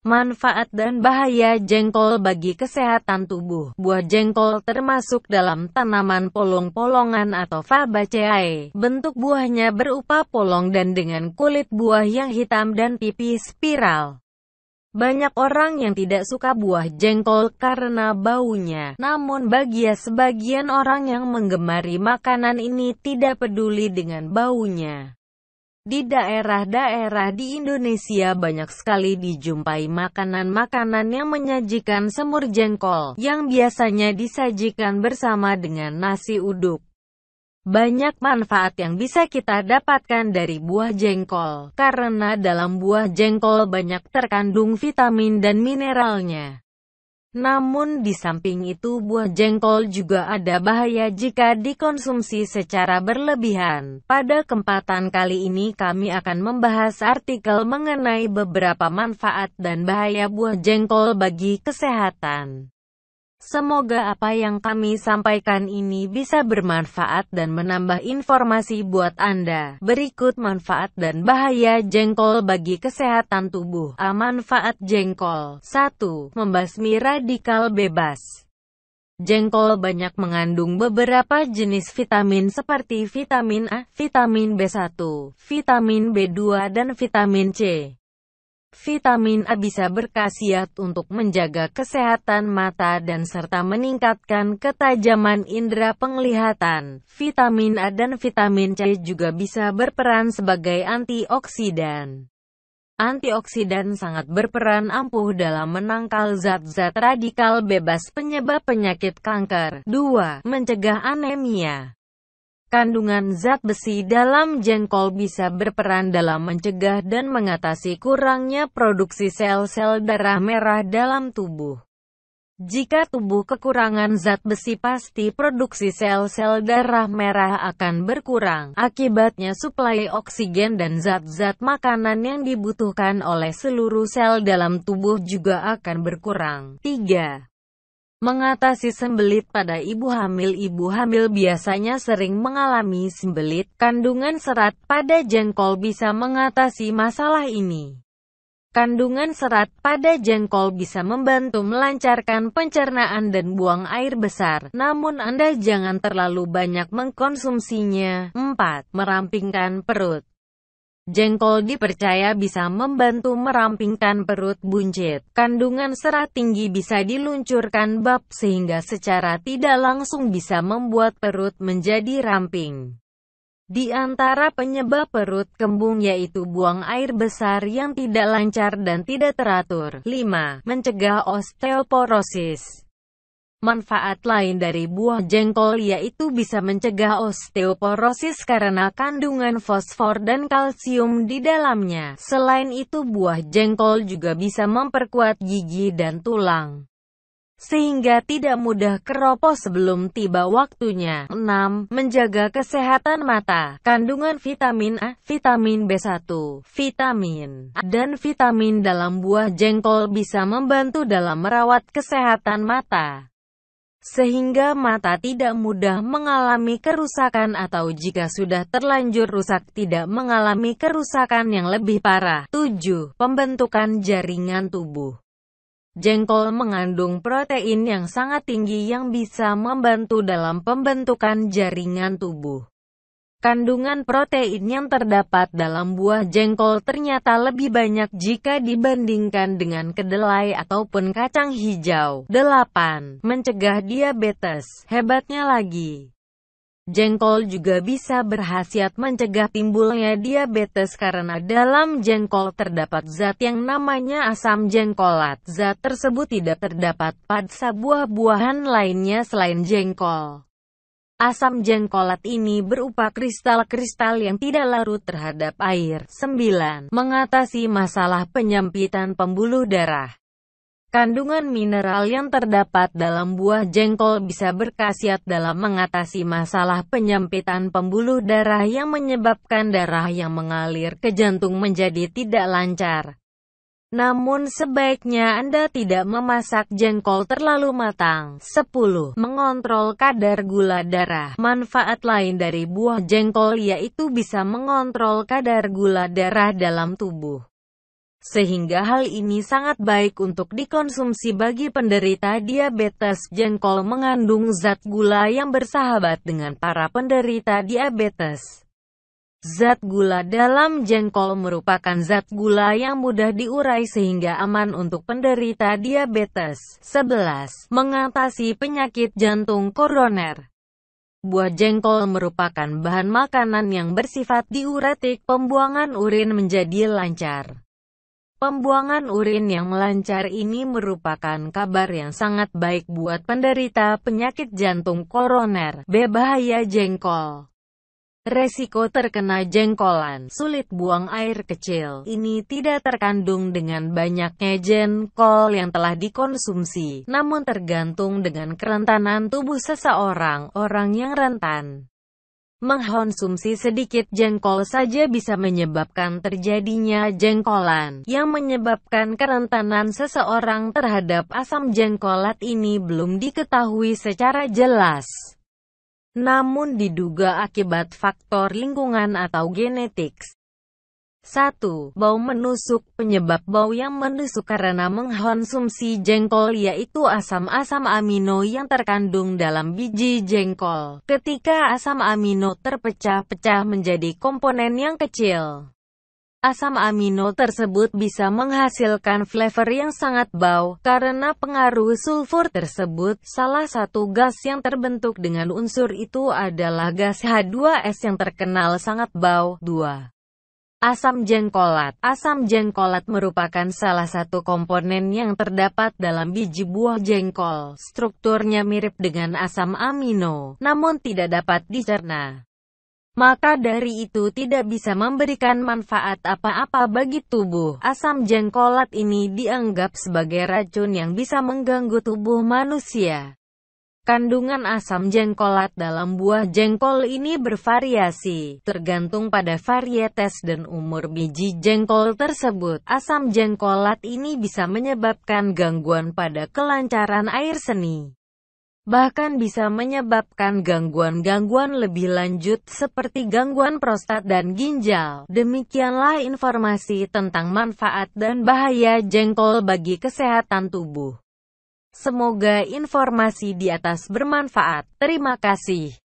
Manfaat dan bahaya jengkol bagi kesehatan tubuh. Buah jengkol termasuk dalam tanaman polong-polongan atau Fabaceae. Bentuk buahnya berupa polong dan dengan kulit buah yang hitam dan pipih spiral. Banyak orang yang tidak suka buah jengkol karena baunya. Namun bagi sebagian orang yang menggemari makanan ini tidak peduli dengan baunya. Di daerah-daerah di Indonesia banyak sekali dijumpai makanan-makanan yang menyajikan semur jengkol, yang biasanya disajikan bersama dengan nasi uduk. Banyak manfaat yang bisa kita dapatkan dari buah jengkol, karena dalam buah jengkol banyak terkandung vitamin dan mineralnya. Namun di samping itu buah jengkol juga ada bahaya jika dikonsumsi secara berlebihan. Pada kesempatan kali ini kami akan membahas artikel mengenai beberapa manfaat dan bahaya buah jengkol bagi kesehatan. Semoga apa yang kami sampaikan ini bisa bermanfaat dan menambah informasi buat Anda. Berikut manfaat dan bahaya jengkol bagi kesehatan tubuh. A. Manfaat jengkol 1. Membasmi radikal bebas Jengkol banyak mengandung beberapa jenis vitamin seperti vitamin A, vitamin B1, vitamin B2 dan vitamin C. Vitamin A bisa berkhasiat untuk menjaga kesehatan mata dan serta meningkatkan ketajaman indera penglihatan. Vitamin A dan vitamin C juga bisa berperan sebagai antioksidan. Antioksidan sangat berperan ampuh dalam menangkal zat-zat radikal bebas penyebab penyakit kanker. 2. Mencegah anemia Kandungan zat besi dalam jengkol bisa berperan dalam mencegah dan mengatasi kurangnya produksi sel-sel darah merah dalam tubuh. Jika tubuh kekurangan zat besi pasti produksi sel-sel darah merah akan berkurang. Akibatnya suplai oksigen dan zat-zat makanan yang dibutuhkan oleh seluruh sel dalam tubuh juga akan berkurang. 3. Mengatasi sembelit pada ibu hamil Ibu hamil biasanya sering mengalami sembelit, kandungan serat pada jengkol bisa mengatasi masalah ini. Kandungan serat pada jengkol bisa membantu melancarkan pencernaan dan buang air besar, namun Anda jangan terlalu banyak mengkonsumsinya. 4. Merampingkan perut Jengkol dipercaya bisa membantu merampingkan perut buncit. Kandungan serat tinggi bisa diluncurkan bab sehingga secara tidak langsung bisa membuat perut menjadi ramping. Di antara penyebab perut kembung yaitu buang air besar yang tidak lancar dan tidak teratur. 5. Mencegah osteoporosis Manfaat lain dari buah jengkol yaitu bisa mencegah osteoporosis karena kandungan fosfor dan kalsium di dalamnya. Selain itu buah jengkol juga bisa memperkuat gigi dan tulang. Sehingga tidak mudah keropos sebelum tiba waktunya. 6. Menjaga kesehatan mata. Kandungan vitamin A, vitamin B1, vitamin A, dan vitamin dalam buah jengkol bisa membantu dalam merawat kesehatan mata sehingga mata tidak mudah mengalami kerusakan atau jika sudah terlanjur rusak tidak mengalami kerusakan yang lebih parah. 7. Pembentukan jaringan tubuh Jengkol mengandung protein yang sangat tinggi yang bisa membantu dalam pembentukan jaringan tubuh. Kandungan protein yang terdapat dalam buah jengkol ternyata lebih banyak jika dibandingkan dengan kedelai ataupun kacang hijau. 8. Mencegah diabetes. Hebatnya lagi. Jengkol juga bisa berhasiat mencegah timbulnya diabetes karena dalam jengkol terdapat zat yang namanya asam jengkolat. Zat tersebut tidak terdapat pada buah-buahan lainnya selain jengkol. Asam jengkolat ini berupa kristal-kristal yang tidak larut terhadap air. 9. Mengatasi masalah penyempitan pembuluh darah. Kandungan mineral yang terdapat dalam buah jengkol bisa berkhasiat dalam mengatasi masalah penyempitan pembuluh darah yang menyebabkan darah yang mengalir ke jantung menjadi tidak lancar. Namun sebaiknya Anda tidak memasak jengkol terlalu matang. 10. Mengontrol kadar gula darah. Manfaat lain dari buah jengkol yaitu bisa mengontrol kadar gula darah dalam tubuh. Sehingga hal ini sangat baik untuk dikonsumsi bagi penderita diabetes. Jengkol mengandung zat gula yang bersahabat dengan para penderita diabetes. Zat gula dalam jengkol merupakan zat gula yang mudah diurai sehingga aman untuk penderita diabetes. 11. Mengatasi penyakit jantung koroner. Buah jengkol merupakan bahan makanan yang bersifat diuretik, pembuangan urin menjadi lancar. Pembuangan urin yang lancar ini merupakan kabar yang sangat baik buat penderita penyakit jantung koroner. Bebahaya jengkol Resiko terkena jengkolan, sulit buang air kecil, ini tidak terkandung dengan banyaknya jengkol yang telah dikonsumsi, namun tergantung dengan kerentanan tubuh seseorang, orang yang rentan. Mengkonsumsi sedikit jengkol saja bisa menyebabkan terjadinya jengkolan, yang menyebabkan kerentanan seseorang terhadap asam jengkolat ini belum diketahui secara jelas namun diduga akibat faktor lingkungan atau genetik. 1. Bau menusuk Penyebab bau yang menusuk karena mengkonsumsi jengkol yaitu asam-asam amino yang terkandung dalam biji jengkol. Ketika asam amino terpecah-pecah menjadi komponen yang kecil, Asam amino tersebut bisa menghasilkan flavor yang sangat bau, karena pengaruh sulfur tersebut. Salah satu gas yang terbentuk dengan unsur itu adalah gas H2S yang terkenal sangat bau. 2. Asam jengkolat Asam jengkolat merupakan salah satu komponen yang terdapat dalam biji buah jengkol. Strukturnya mirip dengan asam amino, namun tidak dapat dicerna maka dari itu tidak bisa memberikan manfaat apa-apa bagi tubuh. Asam jengkolat ini dianggap sebagai racun yang bisa mengganggu tubuh manusia. Kandungan asam jengkolat dalam buah jengkol ini bervariasi, tergantung pada varietas dan umur biji jengkol tersebut. Asam jengkolat ini bisa menyebabkan gangguan pada kelancaran air seni bahkan bisa menyebabkan gangguan-gangguan lebih lanjut seperti gangguan prostat dan ginjal. Demikianlah informasi tentang manfaat dan bahaya jengkol bagi kesehatan tubuh. Semoga informasi di atas bermanfaat. Terima kasih.